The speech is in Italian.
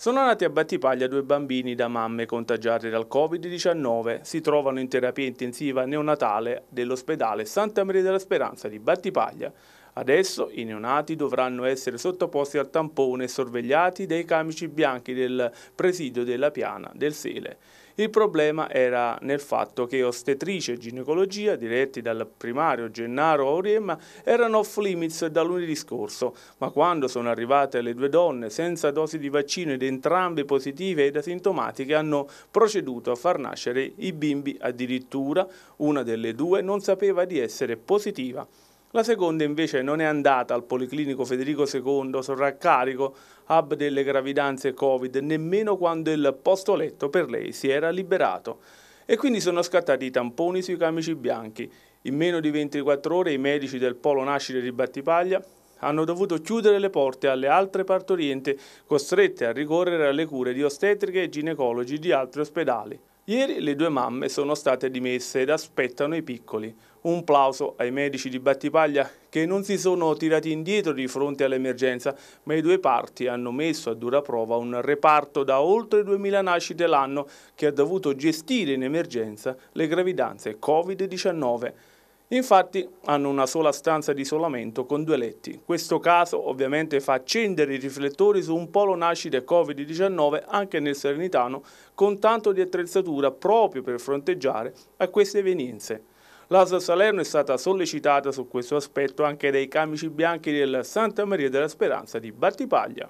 Sono nati a Battipaglia due bambini da mamme contagiate dal Covid-19. Si trovano in terapia intensiva neonatale dell'ospedale Santa Maria della Speranza di Battipaglia. Adesso i neonati dovranno essere sottoposti al tampone e sorvegliati dai camici bianchi del presidio della piana del Sele. Il problema era nel fatto che ostetrice e ginecologia, diretti dal primario Gennaro Aurema, erano off limits da lunedì scorso, ma quando sono arrivate le due donne senza dosi di vaccino ed entrambe positive ed asintomatiche, hanno proceduto a far nascere i bimbi addirittura una delle due non sapeva di essere positiva. La seconda invece non è andata al Policlinico Federico II sovraccarico, hub delle gravidanze Covid, nemmeno quando il posto letto per lei si era liberato. E quindi sono scattati i tamponi sui camici bianchi. In meno di 24 ore i medici del polo nascite di Battipaglia hanno dovuto chiudere le porte alle altre partorienti costrette a ricorrere alle cure di ostetriche e ginecologi di altri ospedali. Ieri le due mamme sono state dimesse ed aspettano i piccoli. Un plauso ai medici di Battipaglia che non si sono tirati indietro di fronte all'emergenza, ma i due parti hanno messo a dura prova un reparto da oltre 2000 nascite l'anno che ha dovuto gestire in emergenza le gravidanze Covid-19. Infatti hanno una sola stanza di isolamento con due letti. Questo caso ovviamente fa accendere i riflettori su un polo nascite Covid-19 anche nel Serenitano con tanto di attrezzatura proprio per fronteggiare a queste evenienze. L'ASA Salerno è stata sollecitata su questo aspetto anche dai camici bianchi del Santa Maria della Speranza di Battipaglia.